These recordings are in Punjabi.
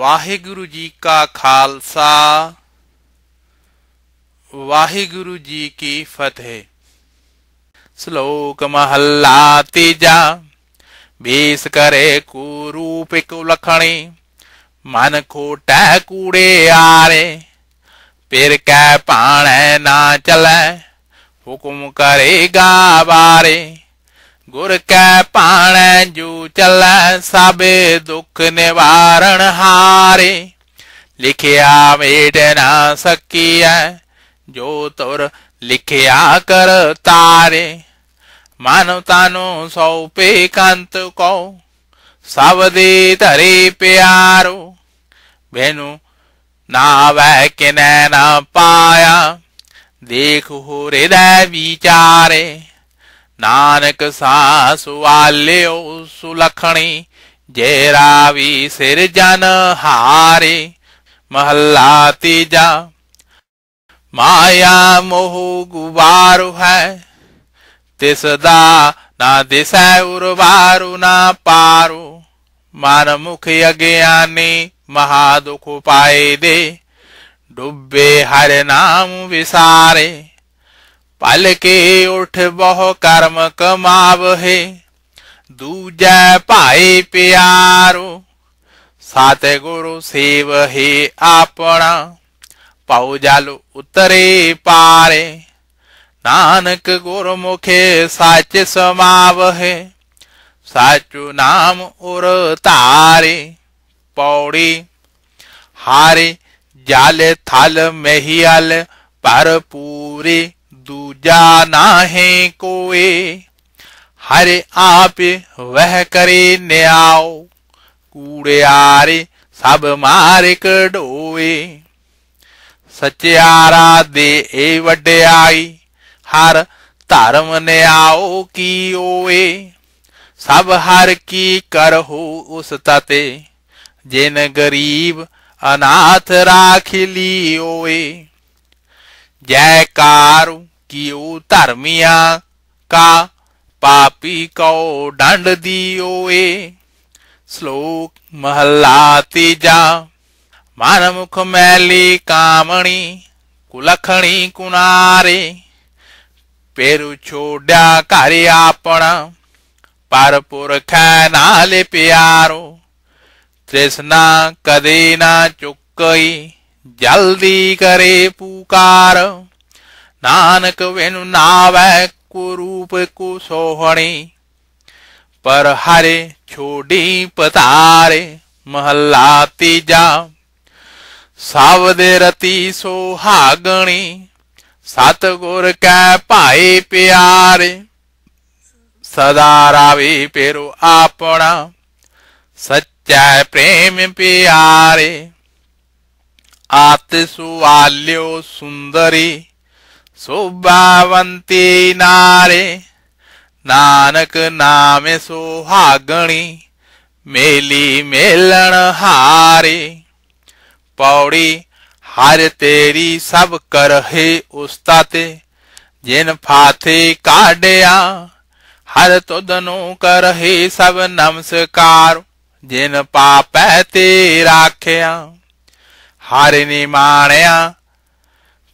ਵਾਹਿਗੁਰੂ ਜੀ ਕਾ ਖਾਲਸਾ ਵਾਹਿਗੁਰੂ ਜੀ ਕੀ ਫਤਿਹ ਸ਼ਲੋਕ ਮਹੱਲਾ ਤੀਜਾ ਬੇਸ ਕਰੇ ਕੋ ਰੂਪ ਕੋ ਲਖਣੀ ਮਨ ਖੋਟੈ ਕੂੜੇ ਆਰੇ ਫਿਰ ਕੈ ਪਾਣੈ ਨਾ ਚਲੈ ਹੁਕਮ ਕਰੇਗਾ ਬਾਰੇ ਗੁਰ ਕੈ ਪਾਣੈ ਜੂ ਚੱਲੈ ਸਭ ਦੁਖ ਨਿਵਾਰਣ ਹਾ ਮਾਰੇ ਲਿਖਿਆ ਮੇਟ ਨਾ ਸਕੀਐ ਜੋ ਤੁਰ ਲਿਖਿਆ ਕਰ ਤਾਰੇ ਮਨ ਤਾਨੋ ਸੌਪੇ ਕੰਤ ਕੋ ਸਭ ਦੇ ਪਿਆਰੋ ਬੈਨੂ ਨਾ ਵੈ ਕਿਨੈ ਨਾ ਪਾਇਆ ਦੇਖ ਹੋ ਰਿਦੈ ਵਿਚਾਰੇ ਨਾਨਕ ਸਾਸੁ ਆਲਿਓ ਸੁਲਖਣੀ ਜੇ ਰਾਵੀ ਸਿਰ ਜਨ ਹਾਰੇ ਮਹੱਲਾ ਤੀਜਾ ਮਾਇਆ ਮੋਹ ਗੁਬਾਰੂ ਹੈ ਤਿਸ ਦਾ ਨਾ ਦਿਸੈ ਉਰਵਾਰੂ ਨਾ ਪਾਰੂ ਮਨ ਮੁਖ ਅਗਿਆਨੀ ਮਹਾ ਦੁਖ ਪਾਏ ਦੇ ਡੁੱਬੇ ਹਰ ਨਾਮ ਵਿਸਾਰੇ ਪਲ ਕੇ ਉਠ ਬਹੁ ਕਰਮ ਕਮਾਵ ਹੈ ਦੂਜੈ ਭਾਈ ਪਿਆਰੋ ਸੇਵ ਸੇਵਹਿ ਆਪਣਾ ਪਾਉ ਜਲ ਉਤਰੇ ਪਾਰੇ ਨਾਨਕ ਗੁਰਮੁਖੇ ਸੱਚ ਸਮਾਵਹਿ ਸਾਚੂ ਨਾਮ ਉਰ ਧਾਰੇ ਪੌੜੀ ਹਾਰੇ ਜਾਲ ਥਲ ਮਹੀਲ ਪੂਰੀ ਦੂਜਾ ਨਾਹੀਂ ਕੋਈ ਹਰੇ ਆਪੇ ਵਹਿ ਕਰੇ ਨਿਆਉ ਕੂੜਿਆਰੇ ਸਭ ਮਾਰੇ ਕਢੋਏ ਸਚਿਆਰਾ ਦੇ ਏ ਵਡਿਆਈ ਹਰ ਧਰਮ ਨਿਆਉ ਕੀ ਓਏ ਸਭ ਹਰ ਕੀ ਕਰਹੁ ਉਸ ਤਤੇ ਜਿਨ ਗਰੀਬ ਅਨਾਥ ਰਾਖ ਲੀਓਏ ਜੈਕਾਰ ਕੀ ਉਹ ਧਰਮੀਆਂ ਕਾ ਪਾਪੀ ਕਉ ਡੰਡ ਦਿਓਏ ਸ਼ਲੋਕ ਮਹਲਾ ਤੀਜਾ ਮਨ ਮੁਖ ਮੈਲੀ ਕਾਮਣੀ ਕੁਲਖਣੀ ਕੁਨਾਰੇ ਪੇਰੂ ਛੋੜਿਆ ਘਰ ਆਪਣਾ ਪਰ ਪੁਰਖੈ ਨਾਲੇ ਪਿਆਰੋ ਤ੍ਰਿਸ਼ਨਾ ਕਦੇ ਨਾ ਚੁੱਕਈ ਜਲਦੀ ਕਰੇ ਪੁਕਾਰ ਨਾਨਕ ਵੇਨੁ ਨਾਵੇ को रूप को सोहणे पर हरे छोड़ी पतारे महला तीजा ਸਾਵਦੇ ਰਤੀ ਸੋਹਾਗਣੀ ਸਤ ਗੁਰ ਕੈ ਭਾਈ ਪਿਆਰੇ ਸਦਾ ਰਾਵੇ ਪੇਰੋ ਆਪਣਾ ਸੱਚੈ ਪ੍ਰੇਮ ਪਿਆਰੇ ਆਤ ਸੁਆਲਿਓ ਸੁੰਦਰੀ ਸੁਭਾਵੰਤੀ ਨਾਰੇ ਨਾਨਕ ਨਾਮੇ ਸੁਹਾਗਣੀ ਮੇਲੀ ਮੇਲਣ ਹਾਰੇ ਪੌੜੀ ਹਰ ਤੇਰੀ ਸਭ ਕਰਹੇ ਉਸਤਾਤੇ ਜਿਨ ਫਾਤੇ ਕਾਢਿਆ ਹਰ ਤੁਧਨੋ ਕਰਹੇ ਸਭ ਨਮਸਕਾਰ ਜਿਨ ਪਾਪੈ ਤੇ ਰਾਖਿਆ ਹਰ ਨਿਮਾਣਿਆ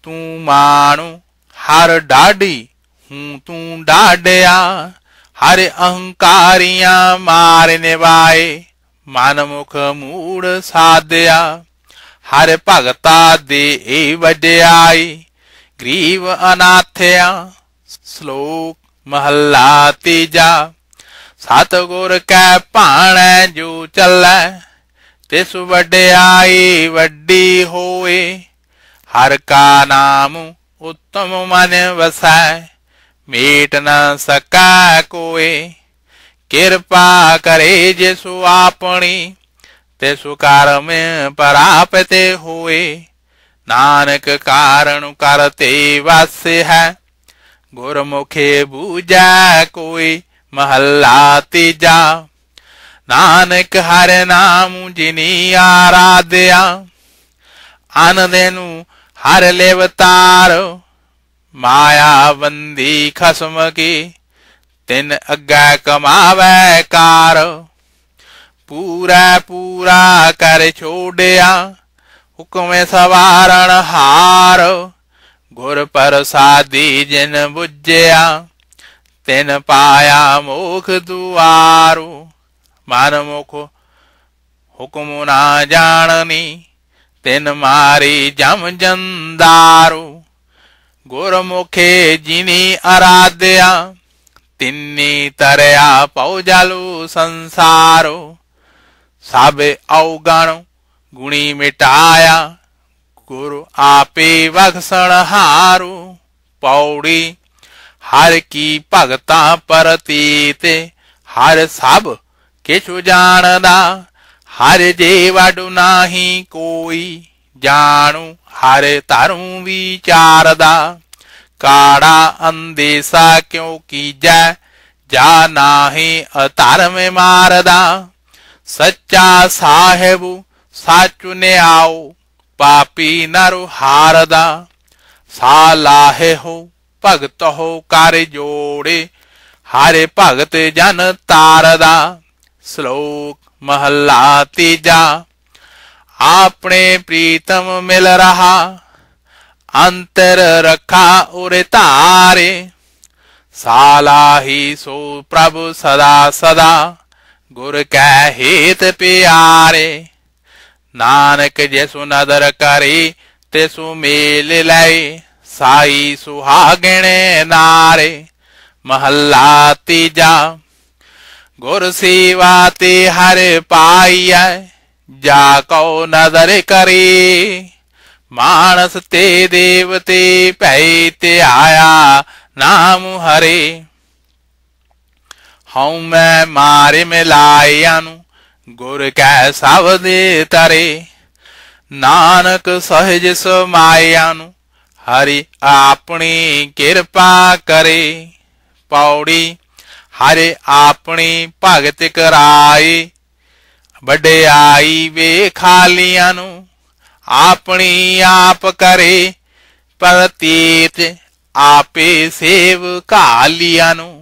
ਤੂੰ ਮਾਣੂ ਹਰ ਡਾਢੀ ਹੂੰ ਤੂੰ ਡਾਢਿਆ ਹਰ ਅਹੰਕਾਰੀਆਂ ਮਾਰਨੇ ਵਾਏ ਮਾਨ ਮੁਖ ਮੂੜ ਸਾਧਿਆ ਹਰ ਭਗਤਾ ਦੇ ਇਹ ਵਡਿਆਈ ਗਰੀਵ ਅਨਾਥਿਆ ਸ਼ਲੋਕ ਮਹੱਲਾ ਤੀਜਾ ਸਤ ਗੁਰ ਕੈ ਭਾਣੈ ਜੋ ਚੱਲੈ ਤਿਸ ਵਡਿਆਈ ਵੱਡੀ ਹੋਏ ਹਰ ਕਾ ਨਾਮ उत्तम मन वसाय मेट न सका कोए किरपा करे जेसु आपणी तेसु कार में परापते हुए नानक कारण करते वास्य है गुरमुखे बूजा कोई महल्ला तीजा ਨਾਨਕ ਹਰ ਨਾਮ ਜਿਨੀ ਆਰਾਧਿਆ ਆਨੰਦੇਨੂੰ ਹਰ ਲਿਵ ਤਾਰ ਮਾਇਆ ਬੰਦੀ ਖਸਮ ਕੀ ਤਿੰਨ ਅੱਗਾ ਕਮਾਵੇ ਕਾਰ ਪੂਰਾ ਪੂਰਾ ਕਰ ਛੋੜਿਆ ਹੁਕਮੇ ਸਵਾਰਣ ਹਾਰ ਗੁਰ ਪ੍ਰਸਾਦੀ ਜਿਨ 부ਝਿਆ ਤਿਨ ਪਾਇਆ ਮੋਖ ਦੁਆਰੂ ਮਨ ਮੁਖ ਹੁਕਮ ਨਾ ਜਾਣਨੀ ਤਿਨ ਮਾਰੀ ਜਮ ਜੰਦਾਰੂ ਗੁਰਮੁਖੇ ਜਿਨੀ ਅਰਾਧਿਆ ਤਿੰਨੀ ਤਰਿਆ ਪਉ ਜਲੂ ਸੰਸਾਰੋ ਸਭ ਔਗਣ ਗੁਣੀ ਮਿਟਾਇਆ ਗੁਰ ਆਪੇ ਵਖਸਣ ਹਾਰੂ ਪੌੜੀ ਹਰ ਕੀ ਭਗਤਾ ਪਰਤੀਤੇ ਹਰ ਸਭ ਕਿਛੁ ਜਾਣਦਾ ਹਰ ਜੇ ਵਡੁ ਨਾਹੀ ਕੋਈ ਜਾਣੂ ਹਰ ਧਰੂ ਵਿਚਾਰਦਾ ਕਾੜਾ ਅੰਦੇਸਾ ਕਿਉ ਕੀਜੈ ਜਾ ਨਾਹੀ ਅਧਰਮ ਮਾਰਦਾ ਸੱਚਾ ਸਾਹਿਬ ਸਾਚੁ ਨੇ ਆਉ ਪਾਪੀ ਨਰੁ ਹਾਰਦਾ ਸਾ ਲਾਹੇ ਹੋ ਭਗਤ ਹੋ ਕਰ ਜੋੜੇ ਹਰ ਭਗਤ ਜਨ ਤਾਰਦਾ ਸ਼ਲੋਕ ਮਹੱਲਾ ਤੀਜਾ ਆਪਣੇ ਪ੍ਰੀਤਮ ਮਿਲ ਰਹਾ ਅੰਤਰ ਰਖਾ ਉਰੇ ਧਾਰੇ ਸਾਲਾਹੀ ਸੋ ਪ੍ਰਭ ਸਦਾ ਸਦਾ ਗੁਰ ਕੈ ਹੇਤ ਪਿਆਰੇ ਨਾਨਕ ਜੇ ਨਦਰ ਕਰੀ ਤੇ ਸੁ ਮੇਲ ਲੈ ਸਾਈ ਸੁਹਾਗਣੇ ਨਾਰੇ ਮਹੱਲਾ ਤੀਜਾ ਗੁਰ ਸੇਵਾ ਤੇ ਹਰ ਪਾਈਐ ਜਾ ਕੋ ਨਜ਼ਰ ਕਰੀ ਮਾਨਸ ਤੇ ਦੇਵਤੇ ਭੈ ਤੇ ਆਇਆ ਨਾਮ ਹਰੇ ਹਉ ਮੈਂ ਮਾਰੇ ਮਿਲਾਇਆ ਨੂੰ ਗੁਰ ਕੈ ਸਭ ਦੇ ਤਰੇ ਨਾਨਕ ਸਹਿਜ ਸਮਾਇਆ ਨੂੰ ਹਰੀ ਆਪਣੀ ਕਿਰਪਾ ਕਰੇ ਪੌੜੀ ਹਰੇ ਆਪਣੀ ਭਗਤ ਕਰਾਈ ਵਡਿਆਈ ਖਾਲੀਆਂ ਨੂੰ ਆਪਣੀ ਆਪ ਕਰੇ ਪ੍ਰਤੀਤ ਆਪੇ ਸੇਵ ਕਾਲੀਆਂ ਨੂੰ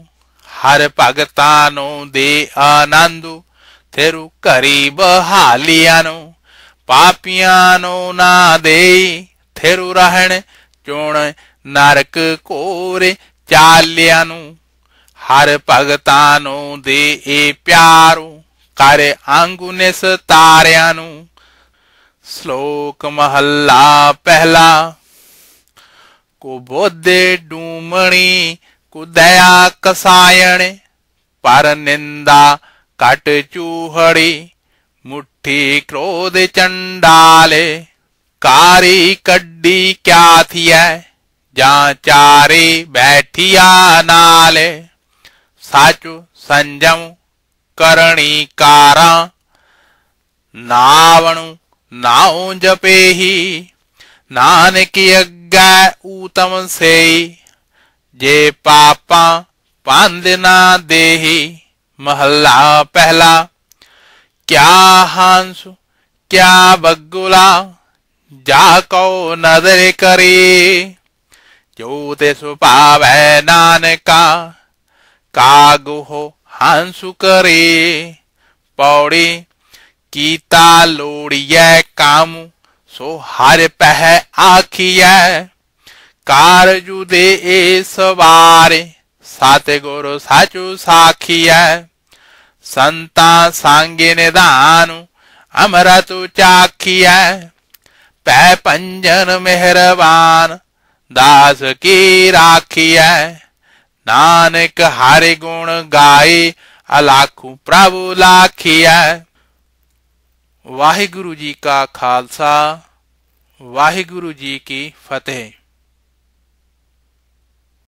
ਹਰ ਭਗਤਾਂ ਨੂੰ ਦੇ ਆਨੰਦ ਤੇਰੂ ਕਰੀ ਬਹਾਲੀਆਂ ਨੂੰ ਪਾਪੀਆਂ ਨੂੰ ਨਾ ਦੇ ਤੇਰੂ ਰਹਿਣ ਚੋਣ ਨਰਕ ਕੋਰੇ ਚਾਲਿਆਂ ਨੂੰ ਹਰ ਭਗਤਾਂ ਨੂੰ ਦੇ ਏ ਪਿਆਰੂ ਕਰ ਅੰਗੁਨੇ ਸਤਾਰਿਆਂ ਨੂੰ ਸ਼ਲੋਕ ਮਹੱਲਾ ਪਹਿਲਾ ਕੋ ਬੋਧੇ ਡੂਮਣੀ ਕੋ ਦਇਆ ਕਸਾਇਣ ਪਰ ਨਿੰਦਾ ਕਟ ਚੂਹੜੀ ਮੁਠੀ ਕ੍ਰੋਧ ਚੰਡਾਲੇ ਕਾਰੀ ਕੱਢੀ ਕਿਆ ਥੀਐ ਜਾਂ ਚਾਰੇ ਬੈਠਿਆ ਨਾਲੇ ਸਾਚੁ ਸੰਜਮ ਕਰਣੀ ਕਾਰਾ ਨਾਵਣੁ ਨਾਉ ਜਪੇਹੀ ਨਾਨਕ ਅੱਗਾ ਊਤਮ ਸੇਈ ਜੇ ਪਾਪਾ ਪੰਦ ਨਾ ਦੇਹੀ ਮਹੱਲਾ ਪਹਿਲਾ ਕਿਆ ਹੰਸ ਕਿਆ ਬੱਗੁਲਾ ਜਾ ਕੋ ਨਦਰ ਕਰੀ ਜੋ ਤੇ ਸੁਭਾਵੈ ਨਾਨਕਾ ਕਾਗੋ ਹਾਂਸੂ ਕਰੇ ਪੌੜੀ ਕੀਤਾ ਲੋੜੀਐ ਕਾਮ ਸੋ ਹਰ ਪਹਿ ਆਖੀਐ ਕਾਰਜੁ ਦੇ ਏ ਸਵਾਰੇ ਸਤਿਗੁਰ ਸਾਚੁ ਸਾਖੀਐ ਸੰਤਾ ਸੰਗੇ ਨਿਧਾਨ ਅਮਰਤੁ ਚਾਖੀਐ ਪੈ ਪੰਜਨ ਮਿਹਰਬਾਨ ਦਾਸ ਕੀ ਰਾਖੀਐ ਨਾਨਕ ਹਰਿ ਗੁਣ ਗਾਏ ਅਲਾਖੂ ਪ੍ਰਭੂ ਲਾਖਿਆ ਵਾਹਿਗੁਰੂ ਜੀ ਕਾ ਖਾਲਸਾ ਵਾਹਿਗੁਰੂ ਜੀ ਕੀ ਫਤਿਹ